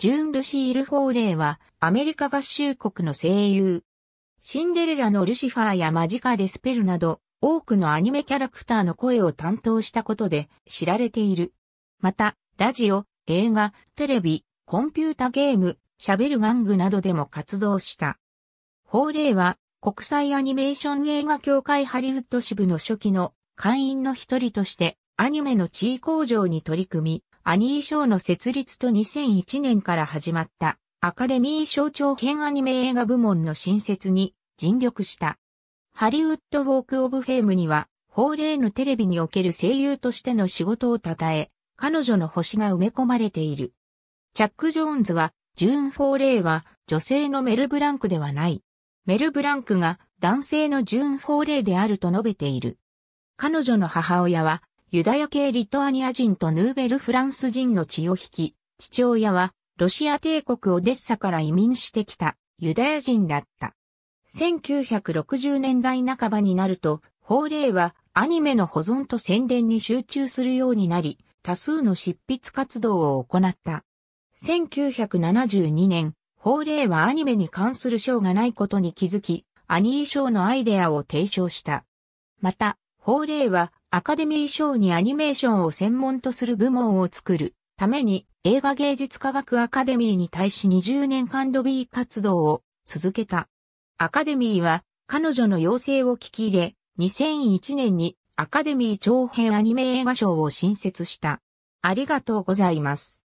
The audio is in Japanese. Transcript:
ジューン・ルシール・フォーレイは、アメリカ合衆国の声優。シンデレラのルシファーやマジカ・デスペルなど、多くのアニメキャラクターの声を担当したことで知られている。また、ラジオ、映画、テレビ、コンピュータゲーム、喋る玩具などでも活動した。ーレイは、国際アニメーション映画協会ハリウッド支部の初期の会員の一人として、アニメの地位向上に取り組み、アニー賞の設立と2001年から始まったアカデミー賞長編アニメ映画部門の新設に尽力した。ハリウッド・ウォーク・オブ・フェームには、法令のテレビにおける声優としての仕事を称え、彼女の星が埋め込まれている。チャック・ジョーンズは、ジューン・フォーレイは女性のメル・ブランクではない。メル・ブランクが男性のジューン・フォーレイであると述べている。彼女の母親はユダヤ系リトアニア人とヌーベルフランス人の血を引き、父親はロシア帝国オデッサから移民してきたユダヤ人だった。1960年代半ばになると、法令はアニメの保存と宣伝に集中するようになり、多数の執筆活動を行った。1972年、法令はアニメに関する賞がないことに気づき、アニー賞のアイデアを提唱した。また、法令はアカデミー賞にアニメーションを専門とする部門を作るために映画芸術科学アカデミーに対し20年間ロビー活動を続けた。アカデミーは彼女の要請を聞き入れ、2001年にアカデミー長編アニメ映画賞を新設した。ありがとうございます。